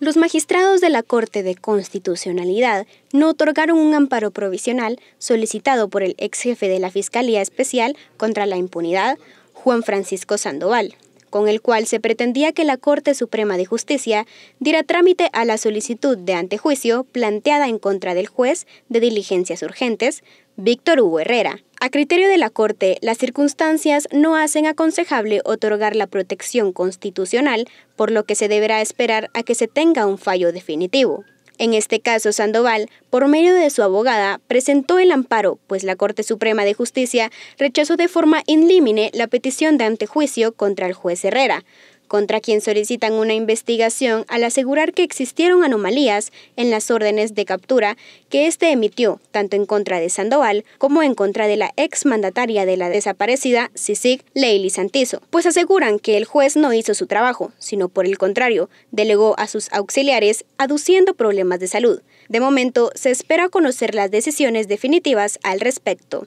Los magistrados de la Corte de Constitucionalidad no otorgaron un amparo provisional solicitado por el ex jefe de la Fiscalía Especial contra la Impunidad, Juan Francisco Sandoval, con el cual se pretendía que la Corte Suprema de Justicia diera trámite a la solicitud de antejuicio planteada en contra del juez de diligencias urgentes, Víctor Hugo Herrera, a criterio de la Corte, las circunstancias no hacen aconsejable otorgar la protección constitucional, por lo que se deberá esperar a que se tenga un fallo definitivo. En este caso, Sandoval, por medio de su abogada, presentó el amparo, pues la Corte Suprema de Justicia rechazó de forma in la petición de antejuicio contra el juez Herrera contra quien solicitan una investigación al asegurar que existieron anomalías en las órdenes de captura que éste emitió, tanto en contra de Sandoval como en contra de la ex mandataria de la desaparecida CICIG, Leili Santizo, pues aseguran que el juez no hizo su trabajo, sino por el contrario, delegó a sus auxiliares aduciendo problemas de salud. De momento, se espera conocer las decisiones definitivas al respecto.